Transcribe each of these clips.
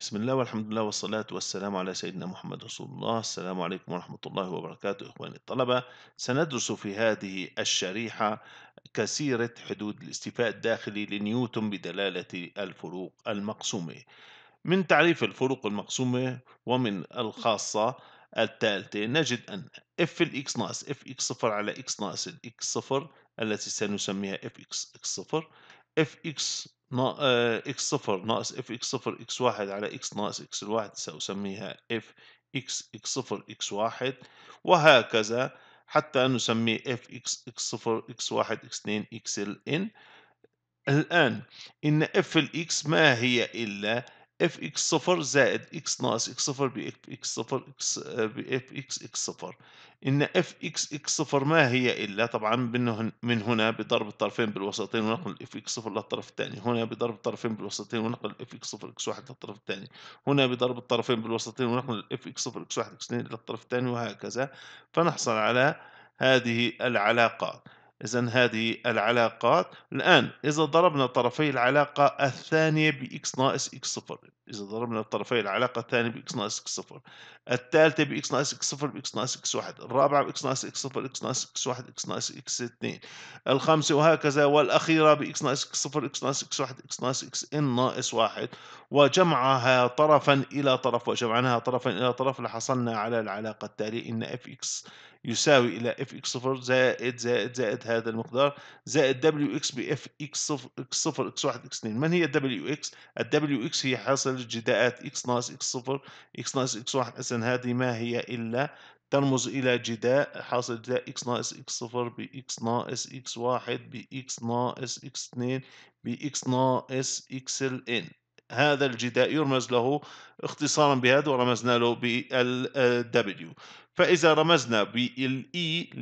بسم الله والحمد لله والصلاة والسلام على سيدنا محمد رسول الله السلام عليكم ورحمة الله وبركاته إخواني الطلبة سندرس في هذه الشريحة كسيرة حدود الاستيفاء الداخلي لنيوتن بدلالة الفروق المقسومة من تعريف الفروق المقسومة ومن الخاصة الثالثة نجد أن f الإكس ناقص f x صفر على x ناقص x صفر التي سنسميها f x x صفر اف اكس اكس صفر ناقص اف اكس صفر اكس واحد على اكس ناقص اكس الواحد سأسميها اف اكس اكس صفر اكس واحد وهكذا حتى نسميه اف اكس اكس صفر اكس واحد اكس اثنين اكس ال ان الآن إن اف الاكس ما هي إلا اف اكس صفر زائد اكس ناقص اكس صفر باف اكس صفر اكس باف اكس اكس صفر ان اف اكس اكس صفر ما هي الا طبعا من هنا بضرب الطرفين بالوسطين ونقل اف اكس صفر للطرف الثاني هنا بضرب الطرفين بالوسطين ونقل اف اكس صفر اكس واحد للطرف الثاني هنا بضرب الطرفين بالوسطين ونقل اف اكس صفر اكس واحد اكس اثنين للطرف الثاني وهكذا فنحصل على هذه العلاقات إذا هذه العلاقات الآن إذا ضربنا طرفي العلاقة الثانية بإكس ناقص إكس صفر إذا ضربنا طرفي العلاقة الثانية بإكس ناقص إكس صفر الثالثة بإكس ناقص إكس صفر بإكس ناقص إكس واحد الرابعة بإكس ناقص إكس صفر إكس ناقص إكس واحد إكس ناقص إكس اثنين الخامسة وهكذا والأخيرة بإكس ناقص إكس صفر إكس ناقص إكس واحد إكس ناقص إكس إن ناقص واحد وجمعها طرفا إلى طرف وجمعناها طرفا إلى طرف لحصلنا على العلاقة التالية إن إف إكس يساوي إلى اف اكس صفر زائد زائد زائد هذا المقدار زائد دبليو اكس باف اكس صفر اكس صفر اكس واحد اكس اثنين من هي دبليو اكس؟ الدبليو اكس هي حاصل جداءات اكس ناقص اكس صفر اكس ناقص اكس واحد إذا هذه ما هي إلا ترمز إلى جداء حاصل جداء اكس ناقص اكس صفر ب x ناقص اكس واحد ب x ناقص اثنين باكس ب اكس ناقص ان هذا الجداء يرمز له اختصارا بهذا ورمزنا له بالدبليو فإذا رمزنا بالإي e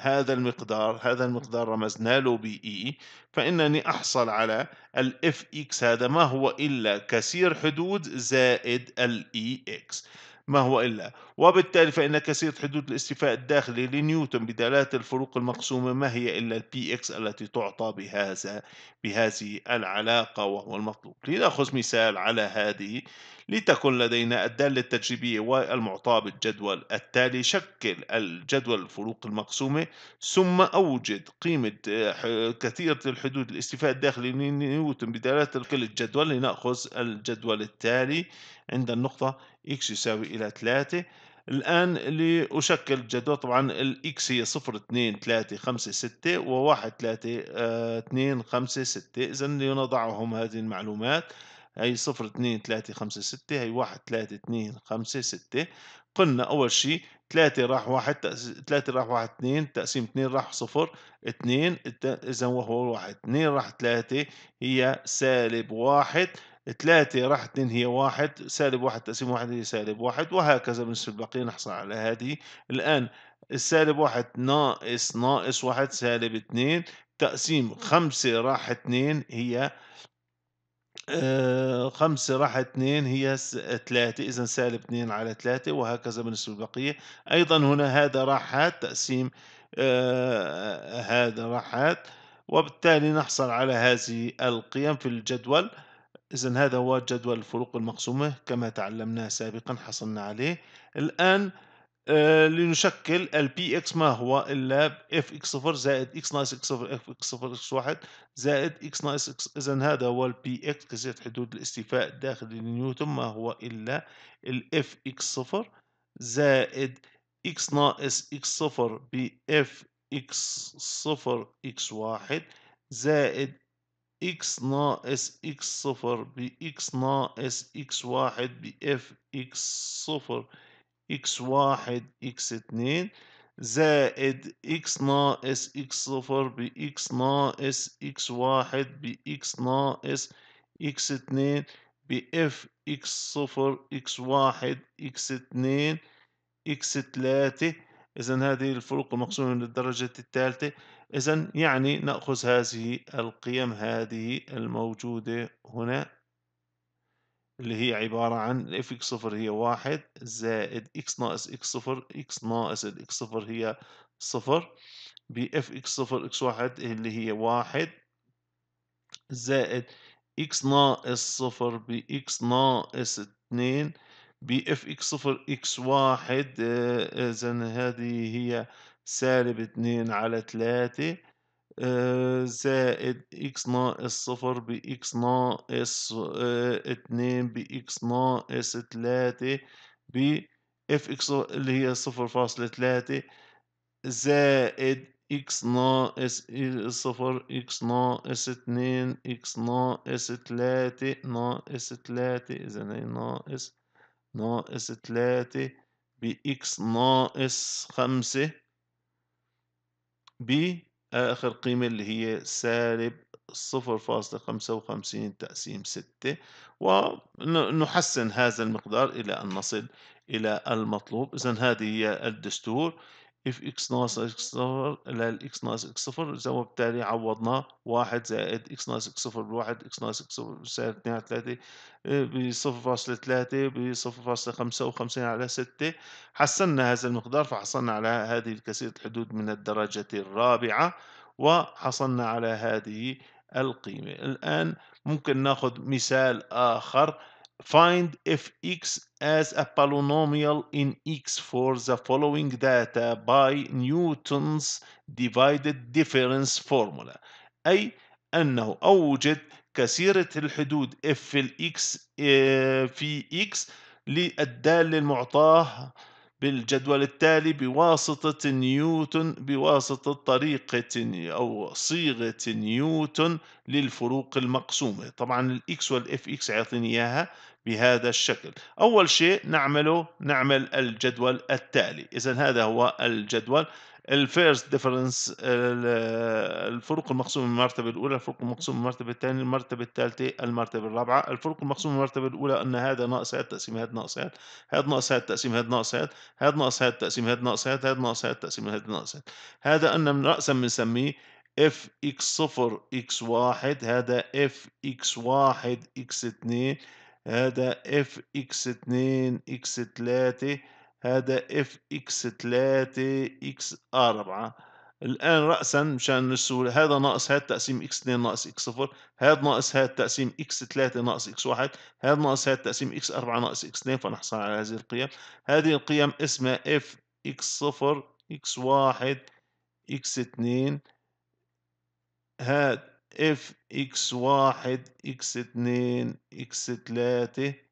لهذا المقدار هذا المقدار رمزنا له بإي e، فإنني أحصل على الاف إكس هذا ما هو إلا كسير حدود زائد الإي إكس e ما هو إلا وبالتالي فإن كثير حدود الاستيفاء الداخلي لنيوتن بدلالة الفروق المقسومة ما هي إلا البي إكس التي تعطى بهذا بهذه العلاقة وهو المطلوب لنأخذ مثال على هذه لتكن لدينا الدالة التجريبية والمعطاة بالجدول التالي شكل الجدول الفروق المقسومة ثم أوجد قيمة آه، كثيرة الحدود الاستفادة الداخلي لنيوتن بدالة كل الجدول لنأخذ الجدول التالي عند النقطة x يساوي إلى 3 الآن لأشكل الجدول طبعا x هي 0 2 3 5 6 و 1 3 2 5 6 إذا لنضعهم هذه المعلومات هي صفر اثنين ثلاثة خمسة ستة هي واحد ثلاثة اثنين خمسة ستة قلنا أول شيء ثلاثة راح واحد ثلاثة راح واحد اثنين تقسيم اثنين راح صفر اثنين إذا وهو واحد اثنين راح ثلاثة هي سالب واحد ثلاثة راح اثنين هي واحد سالب واحد تقسيم واحد هي سالب واحد وهكذا بالنسبة للبقية نحصل على هذه الآن السالب واحد ناقص ناقص واحد سالب اثنين تقسيم خمسة راح اثنين هي آه، خمسة راح اثنين هي ثلاثة إذا سالب اثنين على ثلاثة وهكذا بالنسبة للبقية أيضا هنا هذا راح هات تقسيم آه هذا راح هات وبالتالي نحصل على هذه القيم في الجدول إذا هذا هو جدول الفروق المقسومة كما تعلمناه سابقا حصلنا عليه الآن آه، لنشكل البي اكس ما هو الا اف اكس صفر زائد اكس ناقص اكس صفر اف اكس صفر اكس واحد زائد اكس ناقص اكس اذا هذا هو البي اكس كسرة حدود الاستيفاء داخل لنيوتن ما هو الا اف اكس صفر زائد اكس ناقص اكس صفر باف اكس صفر اكس واحد زائد اكس ناقص اكس صفر باكس ناقص اكس واحد باف اكس صفر x1 x2 زائد x ناقص إكس صفر بإكس ناقص إكس واحد بإكس ناقص إكس اتنين بإف x0 x1 x2 x3 إذا هذه الفروق مقسومة للدرجة الثالثة إذا يعني نأخذ هذه القيم هذه الموجودة هنا اللي هي عبارة عن اف اكس صفر هي واحد زائد اكس ناقص اكس صفر اكس ناقص الاكس صفر هي صفر ب اف اكس صفر اكس واحد اللي هي واحد زائد اكس ناقص صفر ب اكس ناقص اتنين اف اكس صفر اكس واحد آه، آه، اذا هذه هي سالب اتنين على ثلاثة آه، زائد x ناقص صفر بإكس ناقص آه، اتنين بإكس ناقص تلاتة ب اف اكس اللي هي صفر فاصلة تلاتة زائد x ناقص صفر x ناقص اتنين x ناقص تلاتة ناقص تلاتة إذا ناقص ناقص تلاتة بإكس ناقص خمسة ب آخر قيمة اللي هي سالب صفر فاصلة خمسة وخمسين تقسيم ستة ونحسن هذا المقدار إلى أن نصل إلى المطلوب إذا هذه هي الدستور اف اكس ناقص اكس صفر الاكس ناقص اكس صفر زي ما بالتالي عوضناه واحد زائد اكس ناقص اكس صفر بواحد اكس ناقص اكس صفر بيساوي اثنين على ثلاثة آه، بصفر فاصلة ثلاثة بصفر فاصلة خمسة وخمسين على ستة حسنا هذا المقدار فحصلنا على هذه الكثير الحدود من الدرجة الرابعة وحصلنا على هذه القيمة الآن ممكن ناخذ مثال آخر Find fx as a polynomial in x for the following data by Newton's divided difference formula أي أنه أوجد كثيرة الحدود f الإكس في إكس للدالة المعطاة بالجدول التالي بواسطة نيوتن بواسطة طريقة أو صيغة نيوتن للفروق المقسومة طبعا الإكس والإف إكس يعطيني إياها بهذا الشكل أول شيء نعمله نعمل الجدول التالي إذا هذا هو الجدول الفيرست ديفرنس الفروق المقسومة من المرتبة الأولى الفروق المقسومة من المرتبة الثانية المرتبة الثالثة المرتبة الرابعة الفروق المقسومة من المرتبة الأولى أن هذا ناقص هذا تقسيم هذا ناقص هذا هذا ناقص هذا تقسيم هذا ناقص هذا هذا ناقص هذا تقسيم هذا ناقص هذا هذا ناقص هذا تقسيم هذا ناقص هذا هذا أن رأسا بنسميه اف اكس صفر اكس واحد هذا اف اكس واحد اكس اثنين هذا اف اكس اثنين اكس تلاتة هذا اف اكس 3 اكس 4 الآن رأسا مشان نسول هذا ناقص هاد تقسيم اكس 2 ناقص اكس 0 هذا ناقص هاد تقسيم اكس 3 ناقص اكس 1 هذا ناقص هاد تقسيم اكس 4 ناقص اكس 2 فنحصل على هذه القيم هذه القيم اسمها اف اكس 0 اكس 1 اكس 2 هاد اف اكس 1 اكس 2 اكس 3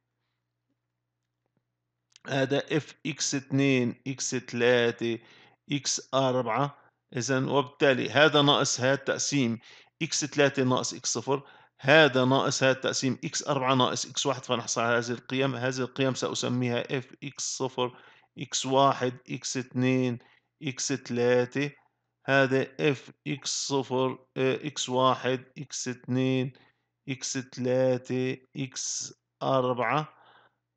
هذا اف اكس 2 اكس 3 اكس 4 اذا وبالتالي هذا ناقص هذا تقسيم اكس 3 ناقص اكس 0 هذا ناقص هذا تقسيم اكس 4 ناقص اكس 1 فنحصل على هذه القيم هذه القيم سأسميها اف اكس 0 اكس 1 اكس 2 اكس 3 هذا اف اكس 0 اكس 1 اكس 2 اكس 3 اكس 4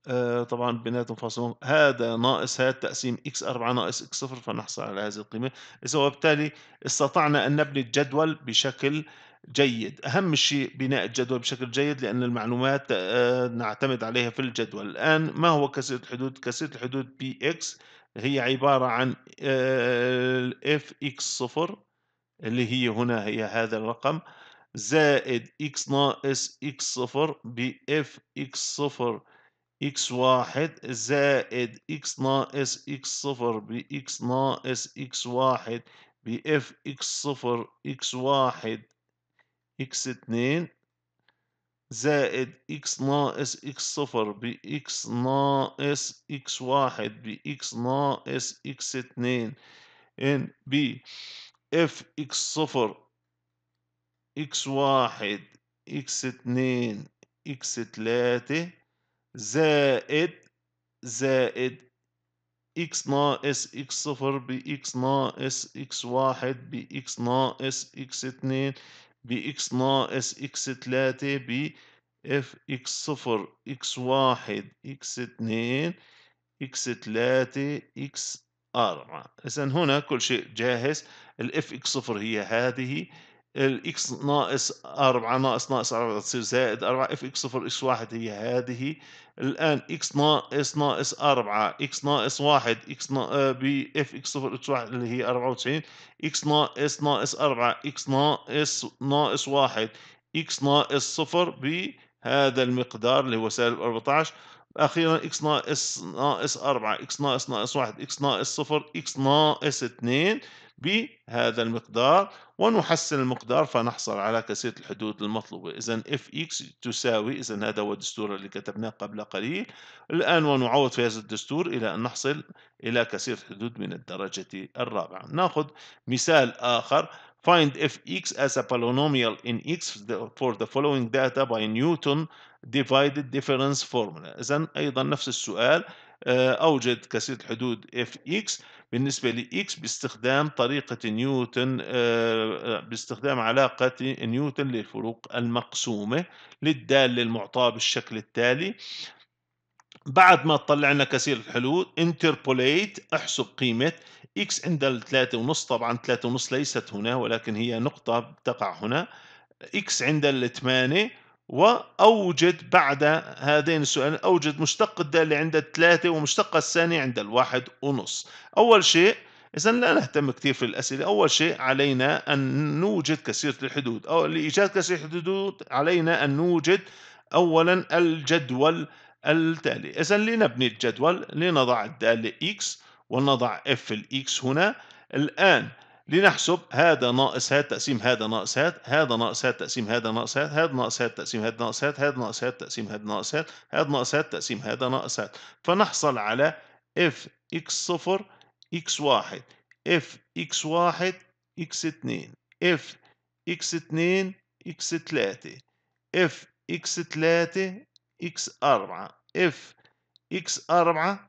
آه، طبعا بيناتهم فاصلهم هذا ناقص هذا تقسيم x 4 ناقص x 0 فنحصل على هذه القيمة إذا وبالتالي استطعنا أن نبني الجدول بشكل جيد أهم شيء بناء الجدول بشكل جيد لأن المعلومات آه، نعتمد عليها في الجدول الآن ما هو كسرة الحدود؟ كسرة الحدود بي اكس هي عبارة عن اف اكس 0 اللي هي هنا هي هذا الرقم زائد x ناقص x 0 اف اكس 0 اكس واحد زائد اكس ناقص اكس صفر باكس ناقص اكس واحد باف اكس صفر اكس واحد اكس اتنين زائد اكس ناقص اكس صفر باكس ناقص اكس واحد باكس ناقص اكس اتنين ان ب f اكس صفر اكس واحد اكس اتنين اكس تلاتة زائد زائد x ناقص x صفر ب x ناقص x واحد ب x ناقص x اتنين x ناقص x تلاتة ب f x صفر x واحد x اتنين x تلاتة x أربعة إذا هنا كل شيء جاهز ال f x صفر هي هذه ال x ناقص أربعة ناقص ناقص أربعة تصير زائد أربعة f x صفر x واحد هي هذه الآن x آه، ناقص ناقص 4 x ناقص 1 x ب اف x صفر x 1 اللي هي 94 x ناقص ناقص 4 x ناقص ناقص 1 x ناقص 0 بهذا المقدار اللي هو سالب 14 أخيرا x ناقص ناقص 4 x ناقص ناقص 1 x ناقص 0 x ناقص 2 بهذا المقدار ونحسن المقدار فنحصل على كاسية الحدود المطلوبة إذا اف x تساوي إذا هذا هو الدستور اللي كتبناه قبل قليل الآن ونعوض في هذا الدستور إلى أن نحصل إلى كاسية الحدود من الدرجة الرابعة نأخذ مثال آخر Find fx as a polynomial in x for the following data by Newton divided difference formula إذا أيضا نفس السؤال آه، أوجد كاسية الحدود fx بالنسبة لإكس باستخدام طريقة نيوتن آه، آه، باستخدام علاقة نيوتن للفروق المقسومة للدالة المعطاة بالشكل التالي بعد ما تطلع لنا كثير الحلول انتربوليت احسب قيمة اكس عند الثلاثة ونص طبعا ثلاثة ونص ليست هنا ولكن هي نقطة تقع هنا اكس عند الثمانية وأوجد بعد هذين السؤالين أوجد مشتق الدالة عند الثلاثة ومشتق الثاني عند الواحد ونص أول شيء إذا لا نهتم كثير في الأسئلة أول شيء علينا أن نوجد كثيرة الحدود أو لإيجاد كثيرة الحدود علينا أن نوجد أولا الجدول التالي إذا لنبني الجدول لنضع الدالة X ونضع F الإكس هنا الآن لنحسب هذا ناقص هذا تقسيم هذا ناقص هذا هذا ناقص هذا تقسيم هذا ناقص هذا هذا ناقص هذا تقسيم هذا ناقص هذا هذا ناقص هذا تقسيم هذا ناقص هذا هذا ناقص هذا تقسيم هذا ناقص هذا فنحصل على اف اكس صفر اكس واحد اف اكس واحد اكس اثنين اف اكس اثنين اكس ثلاثة اف اكس ثلاثة اكس اربعة اف اكس اربعة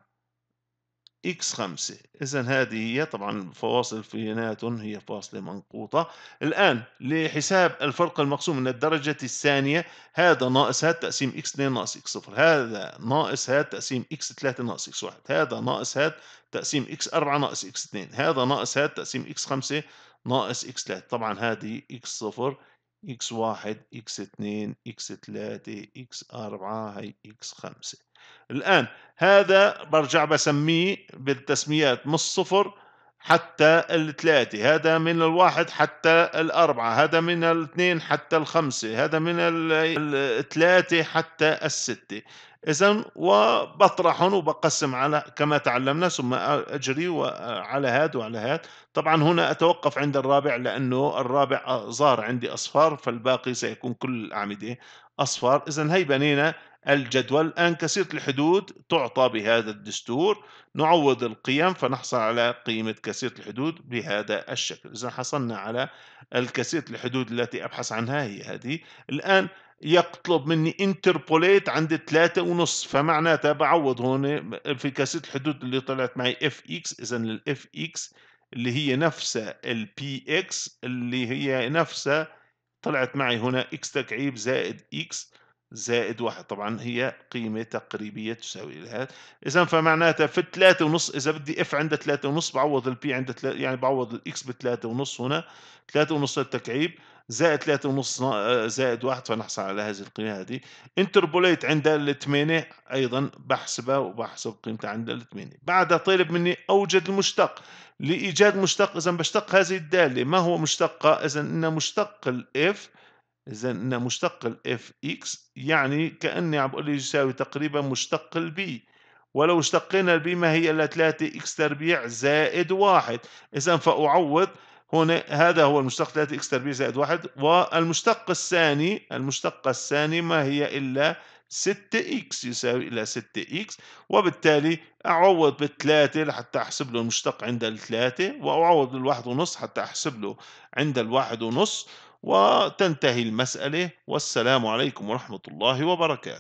x خمسة إذا هذه هي طبعا فواصل في نيوتن هي فاصلة منقوطة الآن لحساب الفرق المقسوم من الدرجة الثانية هذا ناقص هذا تقسيم x 2 ناقص x 0 هذا ناقص هذا تقسيم x 3 ناقص x 1 هذا ناقص هذا تقسيم x 4 ناقص x 2 هذا ناقص هذا تقسيم x 5 ناقص x 3 طبعا هذه x 0 x 1 x 2 x 3 x 4 هي x 5 الآن هذا برجع بسميه بالتسميات من الصفر حتى الثلاثة هذا من الواحد حتى الأربعة هذا من الاثنين حتى الخمسة هذا من الثلاثة حتى الستة إذا وبطرحهم وبقسم على كما تعلمنا ثم أجري على هذا وعلى هذا طبعا هنا أتوقف عند الرابع لأنه الرابع ظهر عندي أصفار فالباقي سيكون كل الأعمدة أصفار إذا هي بنينا الجدول أن كسيرة الحدود تعطى بهذا الدستور نعوض القيم فنحصل على قيمة كسيرة الحدود بهذا الشكل إذا حصلنا على الكسيرة الحدود التي أبحث عنها هي هذه الآن يطلب مني انتربوليت عند ثلاثة ونص فمعناتها بعوض هون في كسيرة الحدود اللي طلعت معي اف اكس اذا الاف اكس اللي هي نفسها البي اكس اللي هي نفسها طلعت معي هنا اكس تكعيب زائد اكس زائد واحد طبعا هي قيمة تقريبية تساوي لها إذا فمعناتها في الثلاثة ونص إذا بدي اف عندها ثلاثة ونص بعوض البي عندها ثلاثة يعني بعوض الإكس بثلاثة ونص هنا ثلاثة ونص التكعيب زائد ثلاثة ونص آه، زائد واحد فنحصل على هذه القيمة هذه انتربوليت عند الثمانية أيضا بحسبها وبحسب قيمتها عند الثمانية بعدها طلب مني أوجد المشتق لإيجاد مشتق إذا بشتق هذه الدالة ما هو مشتقها إذا إن مشتق الإف إذا أن مشتق ال fx يعني كأني عم بقول لي يساوي تقريبا مشتق ال b ولو اشتقينا ال b ما هي إلا 3 x تربيع زائد واحد إذا فأعوض هنا هذا هو المشتق 3 x تربيع زائد واحد والمشتق الثاني المشتق الثاني ما هي إلا 6x يساوي إلى 6x وبالتالي أعوض بالثلاثة لحتى أحسب له المشتق عند الثلاثة وأعوض بالواحد ونص حتى أحسب له عند الواحد ونص وتنتهي المسألة والسلام عليكم ورحمة الله وبركاته